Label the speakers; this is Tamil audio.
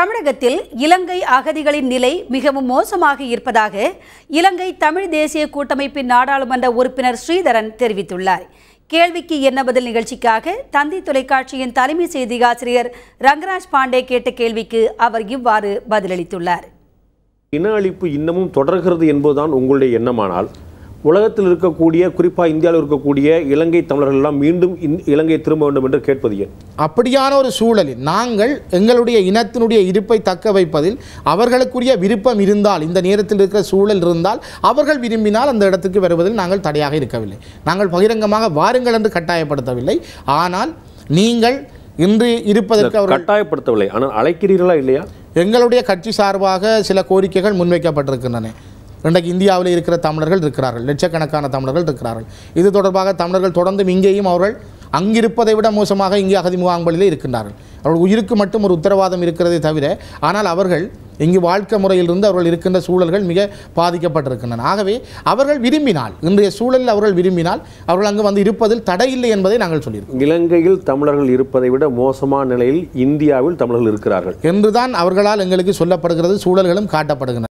Speaker 1: தமிழகத்தில் இலங்கை அகதிகளின் நிலை மிகவும் மோசமாக இருப்பதாக இலங்கை தமிழ் தேசிய கூட்டமைப்பின் நாடாளுமன்ற உறுப்பினர் ஸ்ரீதரன் தெரிவித்துள்ளார் கேள்விக்கு என்ன பதில் நிகழ்ச்சிக்காக தந்தி தொலைக்காட்சியின் தலைமை ஆசிரியர் ரங்கராஜ் பாண்டே கேட்ட கேள்விக்கு அவர் இவ்வாறு பதிலளித்துள்ளார்
Speaker 2: இன அழிப்பு இன்னமும் தொடர்கிறது என்பதுதான் உங்களுடைய எண்ணமானால் உலகத்தில் இருக்கக்கூடிய குறிப்பாக இந்தியாவில் இருக்கக்கூடிய இலங்கை தமிழர்கள்லாம் மீண்டும் இலங்கை திரும்ப வேண்டும் என்று கேட்பது ஏன் அப்படியான ஒரு சூழலில் நாங்கள்
Speaker 3: எங்களுடைய இனத்தினுடைய இருப்பை தக்க வைப்பதில் அவர்களுக்குரிய விருப்பம் இருந்தால் இந்த நேரத்தில் இருக்கிற சூழல் இருந்தால் அவர்கள் விரும்பினால் அந்த இடத்துக்கு வருவதில் நாங்கள் தடையாக இருக்கவில்லை நாங்கள் பகிரங்கமாக வாருங்கள் என்று கட்டாயப்படுத்தவில்லை ஆனால் நீங்கள் இன்று இருப்பதற்கு அவர்
Speaker 2: கட்டாயப்படுத்தவில்லை ஆனால் அழைக்கிறீர்களா
Speaker 3: இல்லையா எங்களுடைய கட்சி சார்பாக சில கோரிக்கைகள் முன்வைக்கப்பட்டிருக்கின்றன இன்றைக்கு இந்தியாவில் இருக்கிற தமிழர்கள் இருக்கிறார்கள் லட்சக்கணக்கான தமிழர்கள் இருக்கிறார்கள் இது தொடர்பாக தமிழர்கள் தொடர்ந்தும் இங்கேயும் அவர்கள் அங்கிருப்பதை விட மோசமாக இங்கே அகதி முகாம்களிலே இருக்கின்றார்கள் அவர்கள் உயிருக்கு மட்டும் ஒரு உத்தரவாதம் இருக்கிறதே தவிர ஆனால் அவர்கள் இங்கு வாழ்க்கை முறையிலிருந்து அவர்கள் இருக்கின்ற சூழல்கள் மிக பாதிக்கப்பட்டிருக்கின்றன ஆகவே அவர்கள் விரும்பினால் இன்றைய சூழலில் அவர்கள் விரும்பினால் அவர்கள் அங்கு வந்து இருப்பதில் தடை இல்லை என்பதை நாங்கள் சொல்லியிருக்கோம்
Speaker 2: இலங்கையில் தமிழர்கள் இருப்பதை விட மோசமான நிலையில் இந்தியாவில் தமிழர்கள் இருக்கிறார்கள் என்றுதான் அவர்களால் எங்களுக்கு சொல்லப்படுகிறது சூழல்களும் காட்டப்படுகின்றன